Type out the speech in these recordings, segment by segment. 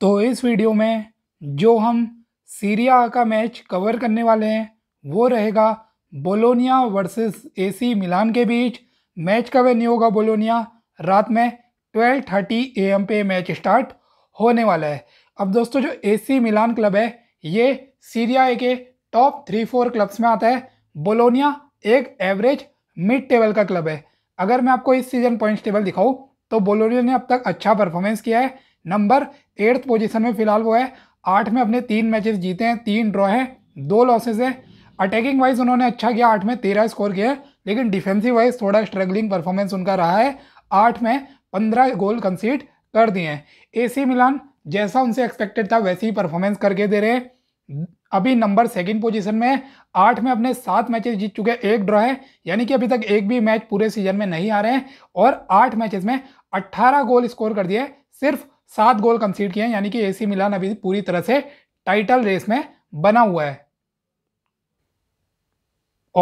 तो इस वीडियो में जो हम सीरिया का मैच कवर करने वाले हैं वो रहेगा बोलोनिया वर्सेस एसी मिलान के बीच मैच का वेन्यू होगा बोलोनिया रात में 12:30 एम पे मैच स्टार्ट होने वाला है अब दोस्तों जो एसी मिलान क्लब है ये सीरिया के टॉप थ्री फोर क्लब्स में आता है बोलोनिया एक एवरेज मिड टेबल का क्लब है अगर मैं आपको इस सीजन पॉइंट्स टेबल दिखाऊँ तो बोलोनिया ने अब तक अच्छा परफॉर्मेंस किया है नंबर एट्थ पोजीशन में फिलहाल वो है आठ में अपने तीन मैचेस जीते हैं तीन ड्रॉ है दो लॉसेज है अटैकिंग वाइज उन्होंने अच्छा किया आठ में तेरह स्कोर किया है लेकिन डिफेंसिव वाइज थोड़ा स्ट्रगलिंग परफॉर्मेंस उनका रहा है आठ में पंद्रह गोल कंसीड कर दिए हैं ए मिलान जैसा उनसे एक्सपेक्टेड था वैसे ही परफॉर्मेंस करके दे रहे हैं अभी नंबर सेकंड पोजीशन में आठ में अपने सात मैचेस जीत चुके हैं एक ड्रॉ है यानी कि अभी तक एक भी मैच पूरे सीजन में नहीं आ रहे हैं और आठ मैचेस में अट्ठारह गोल स्कोर कर दिए सिर्फ सात गोल कंसीड किए हैं यानी कि एसी मिलान अभी पूरी तरह से टाइटल रेस में बना हुआ है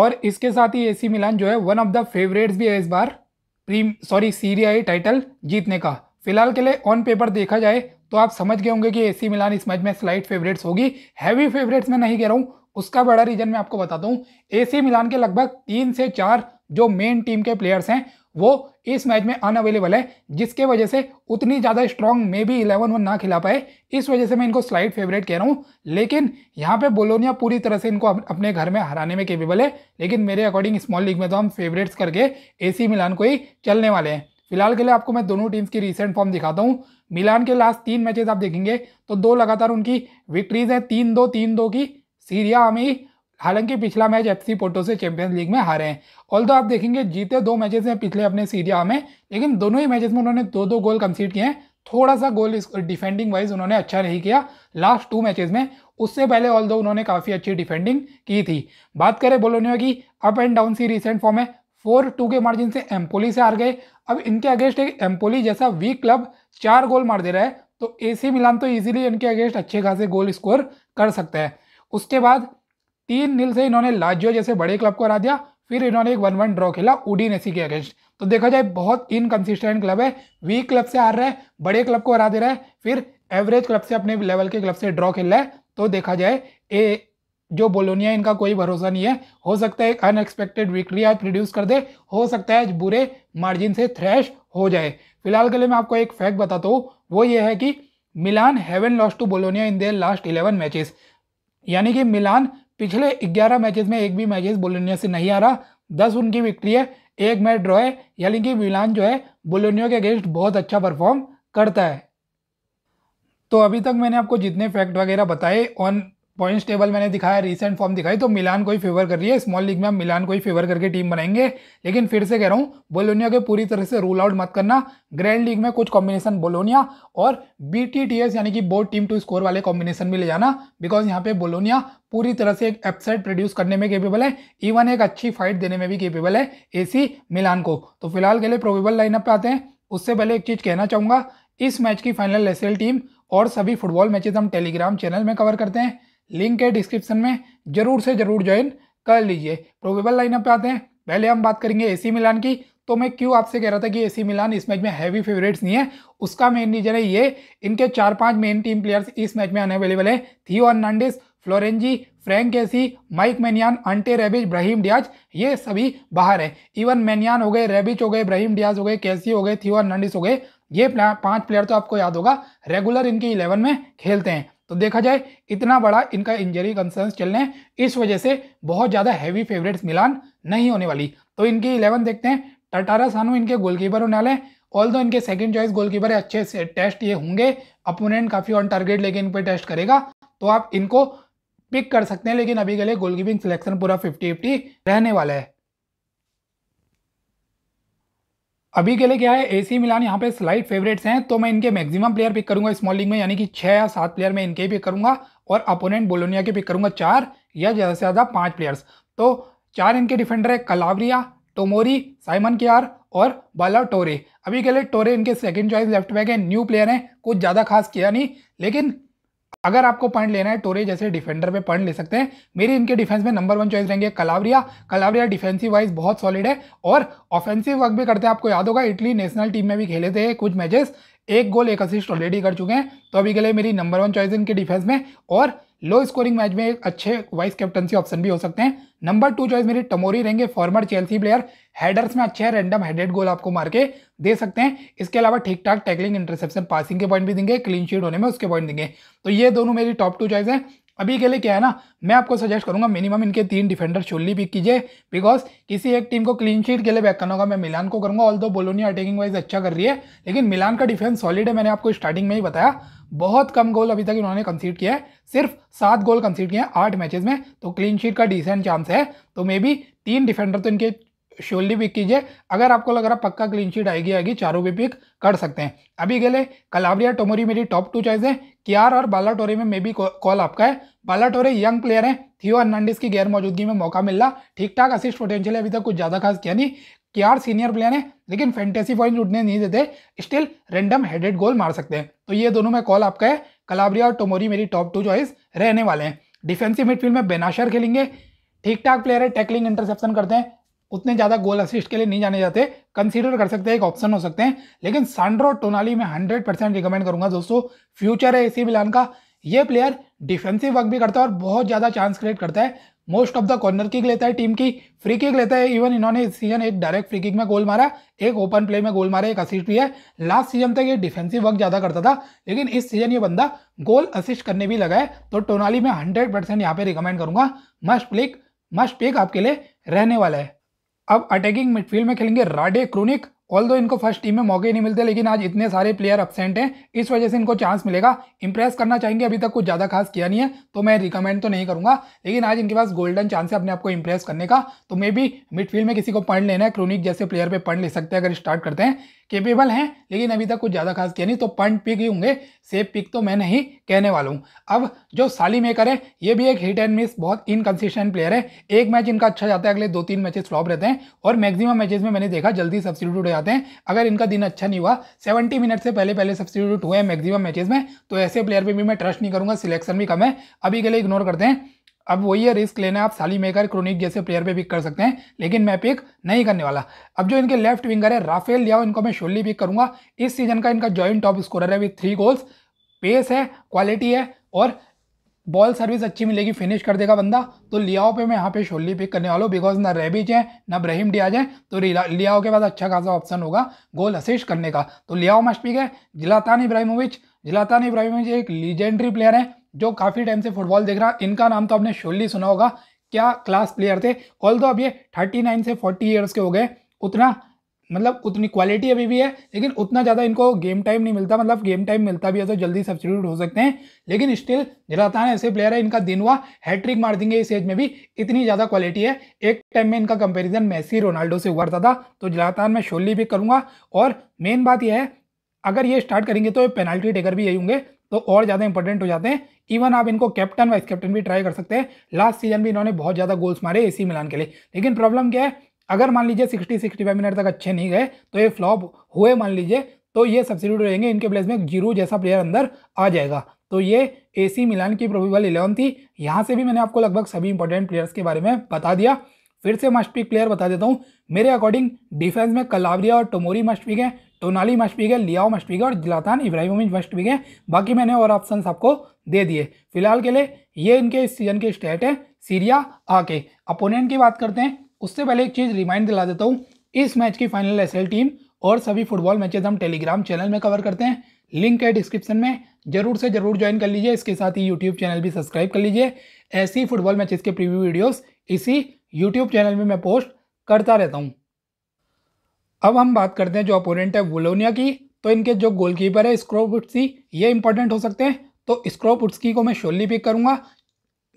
और इसके साथ ही एसी मिलान जो है वन ऑफ द फेवरेट्स भी है इस बार प्रीम सॉरी सीरिया टाइटल जीतने का फिलहाल के लिए ऑन पेपर देखा जाए तो आप समझ गए होंगे कि एसी मिलान इस मैच में स्लाइट फेवरेट्स होगी हैवी फेवरेट्स में नहीं कह रहा हूँ उसका बड़ा रीजन मैं आपको बताता हूँ एसी मिलान के लगभग तीन से चार जो मेन टीम के प्लेयर्स हैं वो इस मैच में अनअवेलेबल है जिसके वजह से उतनी ज़्यादा स्ट्रॉन्ग मे भी इलेवन वन ना खिला पाए इस वजह से मैं इनको स्लाइड फेवरेट कह रहा हूँ लेकिन यहाँ पे बोलोनिया पूरी तरह से इनको अपने घर में हराने में केपेबल है लेकिन मेरे अकॉर्डिंग स्मॉल लीग में तो हम फेवरेट्स करके ए मिलान को ही चलने वाले हैं फिलहाल के लिए आपको मैं दोनों टीम्स की रिसेंट फॉर्म दिखाता हूँ मिलान के लास्ट तीन मैचेज आप देखेंगे तो दो लगातार उनकी विक्ट्रीज हैं तीन दो तीन दो की सीरिया हमें ही हालांकि पिछला मैच एफ सी पोर्टो से चैंपियंस लीग में हारे हैं ऑल आप देखेंगे जीते दो मैचेस हैं पिछले अपने सीरिया में लेकिन दोनों ही मैचेस में उन्होंने दो दो गोल कंसीड किए हैं थोड़ा सा गोल इस डिफेंडिंग वाइज उन्होंने अच्छा नहीं किया लास्ट टू मैचेस में उससे पहले ऑल दो उन्होंने काफ़ी अच्छी डिफेंडिंग की थी बात करें बोलोनिया की अप एंड डाउन सी रिसेंट फॉर्म है फोर टू के मार्जिन से एम्पोली से हार गए अब इनके अगेंस्ट एक एम्पोली जैसा वीक क्लब चार गोल मार दे रहा है तो एसी मिलान तो इजीली इनके अगेंस्ट अच्छे खासे गोल स्कोर कर सकता है उसके बाद तीन नील से इन्होंने लाजियो जैसे बड़े क्लब को हरा दिया फिर इन्होंने एक वन वन ड्रॉ खेला उडीनेसी के अगेंस्ट तो देखा जाए बहुत इनकन्सिस्टेंट क्लब है वीक क्लब से हार रहे हैं बड़े क्लब को हरा दे रहे हैं फिर एवरेज क्लब से अपने लेवल के क्लब से ड्रॉ खेल रहा है तो देखा जाए ए जो बोलोनिया इनका कोई भरोसा नहीं है हो सकता है अनएक्सपेक्टेड विक्ट्री आज प्रोड्यूस कर दे हो सकता है बुरे मार्जिन से थ्रैश हो जाए फिलहाल के लिए मैं आपको एक फैक्ट बताता हूँ वो ये है कि Milan haven't lost to Bologna in their last eleven matches यानी कि मिलान पिछले 11 मैचेस में एक भी मैचेस बोलोनिया से नहीं आ रहा दस उनकी विक्ट्री है एक मैच ड्रॉ है यानी कि मिलान जो है बोलोनियो के अगेंस्ट बहुत अच्छा परफॉर्म करता है तो अभी तक मैंने आपको जितने फैक्ट वगैरह बताए ऑन पॉइंट्स टेबल मैंने दिखाया रिसेंट फॉर्म दिखाई तो मिलान को ही फेवर कर रही है स्मॉल लीग में हम मिलान को ही फेवर करके टीम बनाएंगे लेकिन फिर से कह रहा हूँ बोलोनिया के पूरी तरह से रूल आउट मत करना ग्रैंड लीग में कुछ कॉम्बिनेशन बोलोनिया और बी यानी कि बोर्ड टीम टू स्कोर वाले कॉम्बिनेशन में ले जाना बिकॉज यहाँ पे बोलोनिया पूरी तरह से एक एपसेट प्रोड्यूस करने में केपेबल है इवन एक अच्छी फाइट देने में भी केपेबल है ए मिलान को तो फिलहाल के लिए प्रोबेबल लाइनअप पर आते हैं उससे पहले एक चीज़ कहना चाहूँगा इस मैच की फाइनल एस टीम और सभी फुटबॉल मैचेज हम टेलीग्राम चैनल में कवर करते हैं लिंक है डिस्क्रिप्शन में जरूर से जरूर ज्वाइन कर लीजिए प्रोबेबल लाइनअप पे आते हैं पहले हम बात करेंगे एसी मिलान की तो मैं क्यों आपसे कह रहा था कि एसी मिलान इस मैच में हैवी फेवरेट्स नहीं है उसका मेन रीजन है ये इनके चार पांच मेन टीम प्लेयर्स इस मैच में अवेलेबल है थियो अर्नांडिस फ्लोरेंजी फ्रैंक एसी माइक मैनियान अंटे रेबिज ब्राहिम डियाज ये सभी बाहर है इवन मैनियान हो गए रेबिज हो गए ब्राहिम डियाज हो गए कैसी हो गए थियो अर्नांडिस हो गए ये पांच प्लेयर तो आपको याद होगा रेगुलर इनके इलेवन में खेलते हैं तो देखा जाए इतना बड़ा इनका इंजरी कंसर्न चल रहे हैं इस वजह से बहुत ज़्यादा हैवी फेवरेट्स मिलान नहीं होने वाली तो इनकी इलेवन देखते हैं टटारा सानू इनके गोलकीपर होने वाले ऑल दो इनके सेकंड चॉइस गोलकीपर है अच्छे से टेस्ट ये होंगे अपोनेंट काफ़ी ऑन टारगेट लेके इन पर टेस्ट करेगा तो आप इनको पिक कर सकते हैं लेकिन अभी के लिए गोलकीपिंग सिलेक्शन पूरा फिफ्टी फिफ्टी रहने वाला है अभी के लिए क्या है एसी मिलान यहाँ पे स्लाइड फेवरेट्स हैं तो मैं इनके मैक्सिमम प्लेयर पिक करूंगा स्मॉल लीग में यानी कि छः या सात प्लेयर मैं इनके पिक करूंगा और अपोनेंट बोलोनिया के पिक करूंगा चार या ज़्यादा से ज़्यादा पाँच प्लेयर्स तो चार इनके डिफेंडर है कलावरिया टोमोरी साइमन के और बाला टोरे अभी के लिए टोरे इनके सेकंड चॉइस लेफ्ट बैक है न्यू प्लेयर हैं कुछ ज़्यादा खास किया नहीं लेकिन अगर आपको पॉइंट लेना है टोरे जैसे डिफेंडर पे पॉइंट ले सकते हैं मेरी इनके डिफेंस में नंबर वन चॉइस रहेंगे कलावरिया कलावरिया डिफेंसिव वाइज बहुत सॉलिड है और ऑफेंसिव वर्क भी करते हैं आपको याद होगा इटली नेशनल टीम में भी खेले थे कुछ मैचेस एक गोल एक असिस्ट ऑलरेडी कर चुके हैं तो अभी के लिए मेरी नंबर वन चॉइस इनके डिफेंस में और लो स्कोरिंग मैच में एक अच्छे वाइस कैप्टनसी ऑप्शन भी हो सकते हैं नंबर टू चॉइस मेरी टमोरी रहेंगे फॉर्मर चेल्सी प्लेयर हेडर्स में अच्छे रैंडम हेडेड गोल आपको मार के दे सकते हैं इसके अलावा ठीक ठाक टैकलिंग इंटरसेप्शन पासिंग के पॉइंट भी देंगे क्लीन शीट होने में उसके पॉइंट देंगे तो ये दोनों मेरी टॉप टू चॉइस हैं अभी के लिए क्या है ना मैं आपको सजेस्ट करूंगा मिनिमम इनके तीन डिफेंडर शोली पिक कीजिए बिकॉज किसी एक टीम को क्लीन शीट के लिए बैक करना होगा मैं मिलान को करूंगा ऑल दो बोलोनिया अटैकिंग वाइज अच्छा कर रही है लेकिन मिलान का डिफेंस सॉलिड है मैंने आपको स्टार्टिंग में ही बताया बहुत कम गोल अभी तक इन्होंने कंसीड किया है सिर्फ सात गोल कंसीड किए हैं आठ मैचेज में तो क्लीन शीट का डिसेंट चांस है तो मे बी तीन डिफेंडर तो इनके श्योरली पिक कीजिए अगर आपको लग रहा पक्का क्लीन शीट आएगी आएगी चारों भी पिक कर सकते हैं अभी के लिए कलाबरिया टोमोरी मेरी टॉप टू चॉइस है क्यार और बालाटोरे में मे भी कॉल आपका है बालाटोरे यंग प्लेयर हैं थियो हर्नांडिस की गैर मौजूदगी में मौका मिला ठीक ठाक असिस्ट पोटेंशियल है अभी तक कुछ ज़्यादा खास किया नहीं क्यार सीनियर प्लेयर है लेकिन फैंटेसी पॉइंट उठने नहीं देते स्टिल रेंडम हेडेड गोल मार सकते हैं तो ये दोनों में कॉल आपका है कलाबरिया और टोमोरी मेरी टॉप टू चॉइस रहने वाले हैं डिफेंसिव मिडफील्ड में बेनाशर खेलेंगे ठीक ठाक प्लेयर है टैकलिंग इंटरसेप्शन करते हैं उतने ज़्यादा गोल असिस्ट के लिए नहीं जाने जाते कंसीडर कर सकते हैं एक ऑप्शन हो सकते हैं लेकिन सांड्रो टोनाली में हंड्रेड परसेंट रिकमेंड करूंगा दोस्तों फ्यूचर है एसी मिलान का ये प्लेयर डिफेंसिव वर्क भी करता है और बहुत ज़्यादा चांस क्रिएट करता है most of the corner kick लेता है टीम की फ्री किक लेता है इवन इन्होंने इस सीजन एक डायरेक्ट फ्री किक में गोल मारा एक ओपन प्ले में गोल मारा एक असिस्ट भी है लास्ट सीजन तक ये डिफेंसिव वर्क ज़्यादा करता था लेकिन इस सीजन ये बंदा गोल असिस्ट करने भी लगा है तो टोनाली में हंड्रेड परसेंट यहाँ पे रिकमेंड करूंगा मस्ट प्लिक मस्ट पिक आपके लिए रहने वाला है अब अटैकिंग मिडफील्ड में खेलेंगे राडे क्रोनिक ऑल दो इनको फर्स्ट टीम में मौके नहीं मिलते लेकिन आज इतने सारे प्लेयर अपसेंट हैं इस वजह से इनको चांस मिलेगा इंप्रेस करना चाहेंगे अभी तक कुछ ज़्यादा खास किया नहीं है तो मैं रिकमेंड तो नहीं करूंगा लेकिन आज इनके पास गोल्डन चांस है अपने आप को इंप्रेस करने का तो मे बी मिडफील्ड में किसी को पढ़ लेना है क्रोनिक जैसे प्लेयर पर पढ़ ले सकते हैं अगर स्टार्ट करते हैं केपेबल हैं लेकिन अभी तक कुछ ज़्यादा खास किया नहीं तो पंट पिक ही होंगे सेफ पिक तो मैं नहीं कहने वाला हूँ अब जो साली मेकर है ये भी एक हिट एंड मिस बहुत इनकन्सिस्टेंट प्लेयर है एक मैच इनका अच्छा जाता है अगले दो तीन मैचेस फ्लॉप रहते हैं और मैक्सिमम मैचेस में मैंने देखा जल्दी सब्सिट्यूट जाते हैं अगर इनका दिन अच्छा नहीं हुआ सेवेंटी मिनट से पहले पहले सब्सटीट्यूट हुए हैं मैक्सिमम मैचेस में तो ऐसे प्लेयर पर भी मैं ट्रस्ट नहीं करूँगा सिलेक्शन भी कम है अभी के लिए इग्नोर करते हैं अब वही है रिस्क लेना आप साली मेकर क्रोनिक जैसे प्लेयर पे पिक कर सकते हैं लेकिन मैं पिक नहीं करने वाला अब जो इनके लेफ्ट विंगर है राफेल लियाओ इनको मैं शोली पिक करूंगा इस सीजन का इनका जॉइंट टॉप स्कोरर है विथ थ्री गोल्स पेस है क्वालिटी है और बॉल सर्विस अच्छी मिलेगी फिनिश कर देगा बंदा तो लियाओ पे मैं यहाँ पे शोली पिक करने वाला हूँ बिकॉज ना रेबिज है ना ब्रहिम डियाज है तो लियाओ के पास अच्छा खासा ऑप्शन होगा गोल असिस्ट करने का तो लियाओ मस्ट पिक है जिलातान इब्राहिमोविच जिलातान इब्राहिमोविच एक लीजेंडरी प्लेयर है जो काफ़ी टाइम से फुटबॉल देख रहा इनका नाम तो आपने शोली सुना होगा क्या क्लास प्लेयर थे ऑल तो अब ये थर्टी से फोर्टी ईयर्स के हो गए उतना मतलब उतनी क्वालिटी अभी भी है लेकिन उतना ज़्यादा इनको गेम टाइम नहीं मिलता मतलब गेम टाइम मिलता भी है तो जल्दी सब्सिट्यूट हो सकते हैं लेकिन स्टिल जलातान ऐसे प्लेयर है इनका दिन हुआ हैट्रिक मार देंगे इस एज में भी इतनी ज़्यादा क्वालिटी है एक टाइम में इनका कंपेरिजन मैसी रोनाल्डो से उभरता था तो जलातान मैं शोली भी करूँगा और मेन बात यह है अगर ये स्टार्ट करेंगे तो ये पेनाल्टी टेकर भी यही होंगे तो और ज़्यादा इंपॉर्टेंट हो जाते हैं इवन आप इनको कैप्टन वाइस कैप्टन भी ट्राई कर सकते हैं लास्ट सीजन भी इन्होंने बहुत ज़्यादा गोल्स मारे एसी मिलान के लिए लेकिन प्रॉब्लम क्या है अगर मान लीजिए सिक्सटी सिक्सटी फाइव मिनट तक अच्छे नहीं गए तो ये फ्लॉप हुए मान लीजिए तो ये सब्सिट्यूट रहेंगे इनके प्लेस में जीरो जैसा प्लेयर अंदर आ जाएगा तो ये एसी मिलान की प्रोबेबल इलेवन थी यहाँ से भी मैंने आपको लगभग सभी इंपॉर्टेंट प्लेयर्स के बारे में बता दिया फिर से मस्ट पिक प्लेयर बता देता हूँ मेरे अकॉर्डिंग डिफेंस में कलावरिया और टोमोरी मस्ट पिक है टोनाली मस्ट पिक है लियाओ मस्ट पिक है और जिलातान इब्राहिमोविच मस्ट पिक है बाकी मैंने और ऑप्शन आपको दे दिए फिलहाल के लिए ये इनके इस सीजन के स्टेट है सीरिया आके अपोनेंट की बात करते हैं उससे पहले एक चीज़ रिमाइंड दिला देता हूँ इस मैच की फाइनल एस टीम और सभी फुटबॉल मैचेज हम टेलीग्राम चैनल में कवर करते हैं लिंक है डिस्क्रिप्शन में जरूर से जरूर ज्वाइन कर लीजिए इसके साथ ही यूट्यूब चैनल भी सब्सक्राइब कर लीजिए ऐसी फुटबॉल मैचेस के प्रीव्यू वीडियोस इसी यूट्यूब चैनल में मैं पोस्ट करता रहता हूँ अब हम बात करते हैं जो अपोनेंट है वोलोनिया की तो इनके जो गोलकीपर है स्क्रोपुट्सी ये इंपॉर्टेंट हो सकते हैं तो स्क्रोपुट्सकी को मैं शोली पिक करूंगा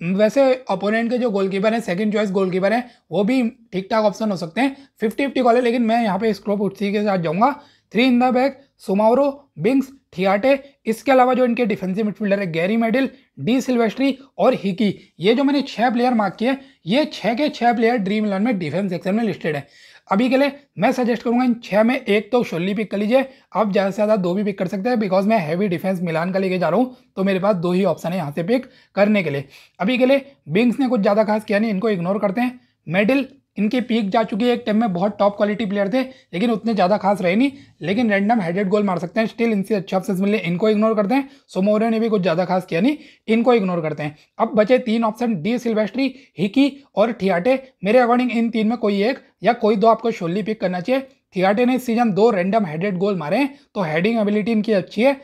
वैसे ओपोनेंट के जो गोलकीपर हैं सेकंड चॉइस गोलकीपर हैं वो भी ठीक ठाक ऑप्शन हो सकते हैं फिफ्टी फिफ्टी कॉल है लेकिन मैं यहाँ पे स्क्रोप उठी के साथ जाऊँगा three in the back Soumaoro Binks Theate इसके अलावा जो इनके डिफेंसिव मिडफील्डर है गैरी मेडिल डी सिल्वेस्ट्री और हिकी ये जो मैंने छः प्लेयर मार्क किए ये छः के छः प्लेयर ड्रीम इलेवन में डिफेंस सेक्शन में लिस्टेड है अभी के लिए मैं सजेस्ट करूंगा इन छह में एक तो शोली पिक कर लीजिए आप ज़्यादा से ज़्यादा दो भी पिक कर सकते हैं बिकॉज मैं हैवी डिफेंस मिलान का लेके जा रहा हूं तो मेरे पास दो ही ऑप्शन है यहां से पिक करने के लिए अभी के लिए बिंग्स ने कुछ ज़्यादा खास किया नहीं इनको इग्नोर करते हैं मेडिल इनकी पीक जा चुकी है एक टाइम में बहुत टॉप क्वालिटी प्लेयर थे लेकिन उतने ज़्यादा खास रहे नहीं लेकिन रैंडम हेडेड गोल मार सकते हैं स्टिल इनसे अच्छे ऑप्शन मिले इनको इग्नोर करते हैं सोमोरे ने भी कुछ ज़्यादा खास किया नहीं इनको इग्नोर करते हैं अब बचे तीन ऑप्शन डी सिल्वेस्ट्री हिकी और ठियाटे मेरे अकॉर्डिंग इन तीन में कोई एक या कोई दो आपको शोली पिक करना चाहिए थियाटे ने इस सीजन दो रैंडम हेडेड गोल मारे हैं तो हेडिंग एबिलिटी इनकी अच्छी है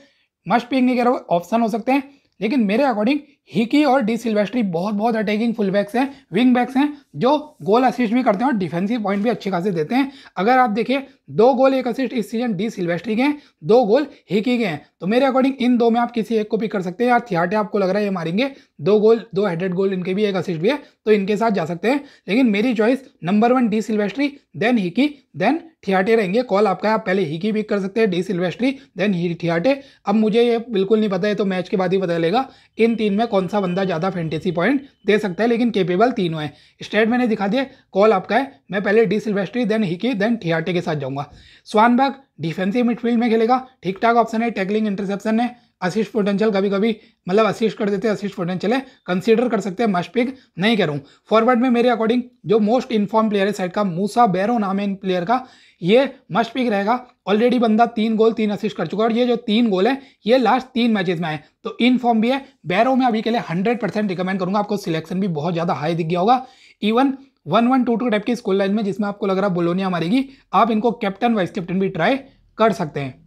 मस्ट पिक नहीं कह रहा ऑप्शन हो सकते हैं लेकिन मेरे अकॉर्डिंग हिकी और डी सिल्वेस्ट्री बहुत बहुत अटैकिंग फुल बैक्स हैं विंग बैक्स हैं जो गोल असिस्ट भी करते हैं और डिफेंसिव पॉइंट भी अच्छे खासे देते हैं अगर आप देखें दो गोल एक असिस्ट इस सीजन डी सिल्वेस्ट्री के हैं दो गोल हिकी के हैं तो मेरे अकॉर्डिंग इन दो में आप किसी एक को पिक कर सकते हैं यार थियाटे आपको लग रहा है ये मारेंगे दो गोल दो हेडेड गोल इनके भी एक असिस्ट भी है तो इनके साथ जा सकते हैं लेकिन मेरी choice number one De Silvestri then Hickey then Theate रहेंगे कॉल आपका है आप पहले की पिक कर सकते हैं डी सिल्वेस्ट्री देन ही थियाटे अब मुझे ये बिल्कुल नहीं पता है तो मैच के बाद ही पता चलेगा इन तीन में कौन सा बंदा ज़्यादा फैंटेसी पॉइंट दे सकता है लेकिन केपेबल तीनों है स्टेट मैंने दिखा दिया कॉल आपका है मैं पहले De Silvestri then Hickey then Theate के साथ जाऊंगा स्वानबर्ग डिफेंसिव मिडफील्ड में खेलेगा ठीक ठाक ऑप्शन है टैकलिंग इंटरसेप्शन है अशिष्ट पोटेंशियल कभी कभी मतलब अशिष्ट कर देते हैं अशिष्ट पोटेंशियल है कंसीडर कर सकते हैं मस्ट पिक नहीं कह रहा हूँ फॉरवर्ड में मेरे अकॉर्डिंग जो मोस्ट इन्फॉर्म प्लेयर है साइड का मूसा बैरो नाम है इन प्लेयर का ये मस्ट पिक रहेगा ऑलरेडी बंदा तीन गोल तीन असिस्ट कर चुका है और ये जो तीन गोल है ये लास्ट तीन मैचेस में आए तो इन फॉर्म भी है बैरो में अभी के लिए हंड्रेड परसेंट रिकमेंड करूंगा आपको सिलेक्शन भी बहुत ज़्यादा हाई दिख गया होगा even one one two two type की स्कूल लाइन में जिसमें आपको लग रहा है बोलोनिया मारेगी आप इनको कैप्टन वाइस कैप्टन भी ट्राई कर सकते हैं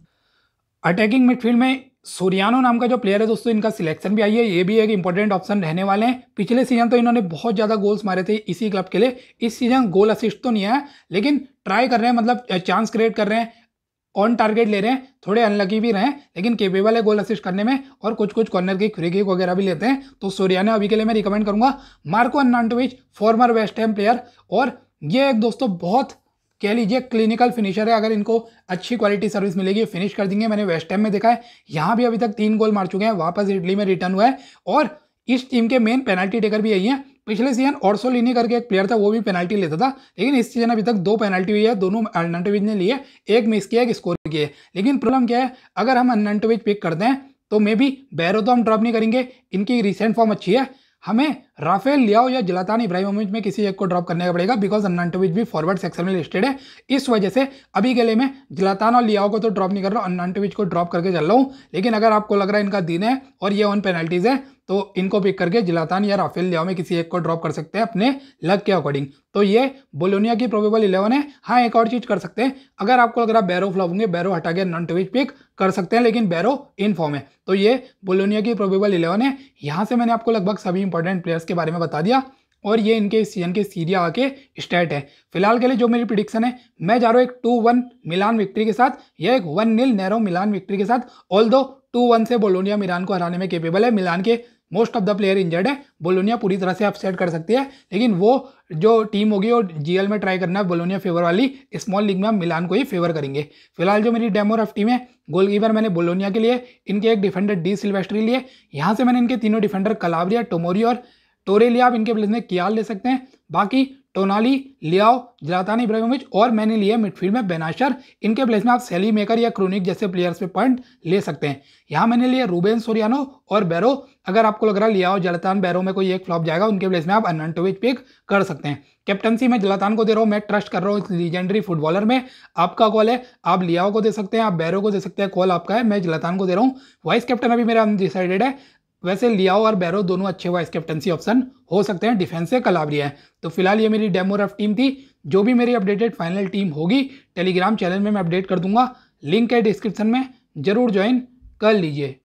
अटैकिंग मिडफील्ड में सोरियानो नाम का जो प्लेयर है दोस्तों इनका सिलेक्शन भी आई है ये भी एक इंपॉर्टेंट ऑप्शन रहने वाले हैं पिछले सीजन तो इन्होंने बहुत ज़्यादा गोल्स मारे थे इसी क्लब के लिए इस सीजन गोल असिस्ट तो नहीं आया लेकिन ट्राई कर रहे हैं मतलब चांस क्रिएट कर रहे हैं ऑन टारगेट ले रहे हैं थोड़े अनलकी भी रहे हैं लेकिन केपेबल है गोल असिस्ट करने में और कुछ कुछ कॉर्नर की फ्री किक वगैरह भी लेते हैं तो सोरियाना अभी के लिए मैं रिकमेंड करूंगा Marko Arnautovic former West Ham player और ये एक दोस्तों बहुत कह लीजिए क्लिनिकल फिनिशर है अगर इनको अच्छी क्वालिटी सर्विस मिलेगी फिनिश कर देंगे मैंने वेस्ट टाइम में देखा है यहाँ भी अभी तक तीन गोल मार चुके हैं वापस इटली में रिटर्न हुआ है और इस टीम के मेन पेनल्टी टेकर भी यही है पिछले सीजन लिनी करके एक प्लेयर था वो भी पेनल्टी लेता था लेकिन इस सीजन अभी तक दो पेनल्टी हुई है दोनों अनंटविज ने लिए एक मिस किया एक स्कोर किया है लेकिन प्रॉब्लम क्या है अगर हम अनंटविज पिक करते हैं तो मे बी बैरो तो हम ड्रॉप नहीं करेंगे इनकी रिसेंट फॉर्म अच्छी है हमें राफेल लियाओ या जलातान इब्राहिमोविच में किसी एक को ड्रॉप करने का पड़ेगा बिकॉज अन्नाटोविच भी फॉरवर्ड सेक्शन में लिस्टेड है इस वजह से अभी के लिए मैं जलातान और लियाओ को तो ड्रॉप नहीं कर रहा हूँ अन्नाटोविच को ड्रॉप करके चल रहा हूँ लेकिन अगर आपको लग रहा है इनका दिन है और ये ऑन पेनल्टीज़ है तो इनको पिक करके जिलातान या राफेल लियाओ में किसी एक को ड्रॉप कर सकते हैं अपने लक के अकॉर्डिंग तो ये बोलोनिया की प्रोबेबल इलेवन है हाँ एक और चीज़ कर सकते हैं अगर आपको लग रहा है बैरो फ्लॉप होंगे बैरो हटा के नॉन पिक कर सकते हैं लेकिन बैरो इन फॉर्म है तो ये बोलोनिया की प्रोबेबल इलेवन है यहाँ से मैंने आपको लगभग सभी इंपॉर्टेंट प्लेयर्स के बारे में बता दिया और ये इनके सीजन के सीरिया आके स्टेट है फिलहाल के लिए जो मेरी प्रिडिक्शन है मैं जा रहा हूँ एक टू वन मिलान विक्ट्री के साथ या एक one nil narrow Milan victory के साथ ऑल दो टू वन से बोलोनिया मिलान को हराने में केपेबल है मिलान के most of the player injured है बोलोनिया पूरी तरह से अपसेट कर सकती है लेकिन वो जो टीम होगी और जीएल में ट्राई करना है बोलोनिया फेवर वाली स्मॉल लीग में हम मिलान को ही फेवर करेंगे फिलहाल जो मेरी डेमो रफ टीम है गोलकीपर मैंने बोलोनिया के लिए इनके एक डिफेंडर डी सिल्वेस्ट्री लिए यहाँ से मैंने इनके तीनों डिफेंडर कलाबरिया टोमोरी और टोरेलिया आप इनके प्लेस में कियाल ले सकते हैं बाकी टोनाली लियाओ जलातान इब्राहिमोविच और मैंने लिए मिडफील्ड में बेनाशर इनके प्लेस में आप सेली मेकर या क्रोनिक जैसे प्लेयर्स पे पॉइंट ले सकते हैं यहाँ मैंने लिए रूबेन सोरियानो और बैरो अगर आपको लग रहा है लियाओ जलातान बैरो में कोई एक फ्लॉप जाएगा उनके प्लेस में आप अनंटोविच पिक कर सकते हैं कैप्टनसी में जलातान को दे रहा हूँ मैं ट्रस्ट कर रहा हूँ इस लीजेंडरी फुटबॉलर में आपका कॉल है आप लियाओ को दे सकते हैं आप बैरो को दे सकते हैं कॉल आपका है मैं जलातान को दे रहा हूँ वाइस कैप्टन अभी मेरा अनडिसाइडेड है वैसे लियाओ और बैरो दोनों अच्छे वाइस कैप्टनसी ऑप्शन हो सकते हैं डिफेंस से कलाबरी है तो फिलहाल ये मेरी डेमो रफ टीम थी जो भी मेरी अपडेटेड फाइनल टीम होगी टेलीग्राम चैनल में मैं अपडेट कर दूंगा लिंक है डिस्क्रिप्शन में ज़रूर ज्वाइन कर लीजिए